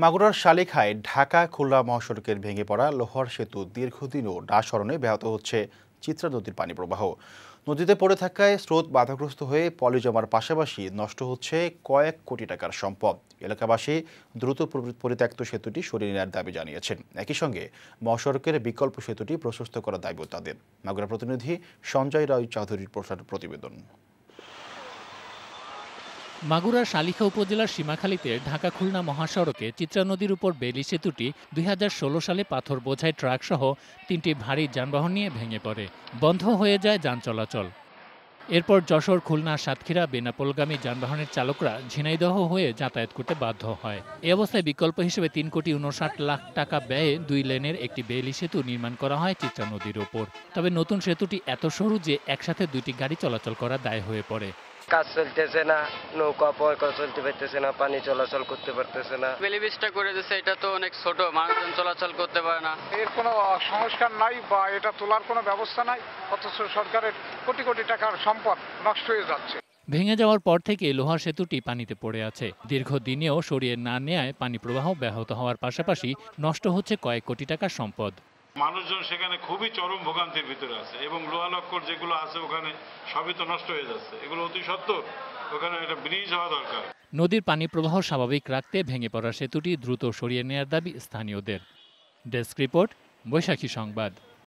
মাগুরার শালিখায় ঢাকা খুলনা মহাসড়কের ভেঙে পড়া লোহার সেতু দীর্ঘদিনও ডাসরণে ব্যাহত হচ্ছে চিত্রা নদীর পানি প্রবাহ নদীতে পড়ে থাকায় স্রোত বাধাগ্রস্ত হয়ে পলি জমার পাশাপাশি নষ্ট হচ্ছে কয়েক কোটি টাকার সম্পদ এলাকাবাসী দ্রুত পরিত্যক্ত সেতুটি সরিয়ে নেওয়ার দাবি জানিয়েছেন একই সঙ্গে মহাসড়কের বিকল্প সেতুটি প্রশস্ত করার দাবিও তাদের মাগুরা প্রতিনিধি সঞ্জয় রায় চৌধুরীর প্রতিবেদন মাগুরার শালিখা উপজেলার সীমাখালীতে ঢাকা খুলনা মহাসড়কে চিত্রা নদীর উপর বেলি সেতুটি দুই সালে পাথর বোঝাই ট্রাকসহ তিনটি ভারী যানবাহন নিয়ে ভেঙে পড়ে বন্ধ হয়ে যায় যান চলাচল এরপর যশোর খুলনা সাতক্ষীরা বেনাপোলগামী যানবাহনের চালকরা ঝিনাইদহ হয়ে যাতায়াত করতে বাধ্য হয় এ অবস্থায় বিকল্প হিসেবে তিন কোটি উনষাট লাখ টাকা ব্যয়ে দুই লেনের একটি বেলি সেতু নির্মাণ করা হয় চিত্রা নদীর ওপর তবে নতুন সেতুটি এত সরু যে একসাথে দুইটি গাড়ি চলাচল করা দায় হয়ে পড়ে কাজ চলতেছে না নৌকা পয়কা চলতে পারতেছে না পানি চলাচল করতে পারতেছে না বেলিবিজটা করে দিচ্ছে এটা তো অনেক ছোট মানুষজন চলাচল করতে পারে না এর কোনো সংস্কার নাই বা এটা তোলার কোনো ব্যবস্থা নাই অথচ সরকারের কোটি কোটি টাকার সম্পদ নষ্ট হয়ে যাচ্ছে ভেঙে যাওয়ার পর থেকে লোহার সেতুটি পানিতে পড়ে আছে দীর্ঘদিনেও সরিয়ে না নেয়ায় পানি প্রবাহ ব্যাহত হওয়ার পাশাপাশি নষ্ট হচ্ছে কয়েক কোটি টাকার সম্পদ মানুষজন সেখানে খুবই চরম ভোগান্তির ভিতরে আছে এবং লোহালক্কর যেগুলো আছে ওখানে সবই তো নষ্ট হয়ে যাচ্ছে এগুলো অতি সত্য ওখানে একটা ব্রিজ হওয়া দরকার নদীর পানি প্রবাহ স্বাভাবিক রাখতে ভেঙে পড়া সেতুটি দ্রুত সরিয়ে নেওয়ার দাবি স্থানীয়দের ডেস্ক রিপোর্ট বৈশাখী সংবাদ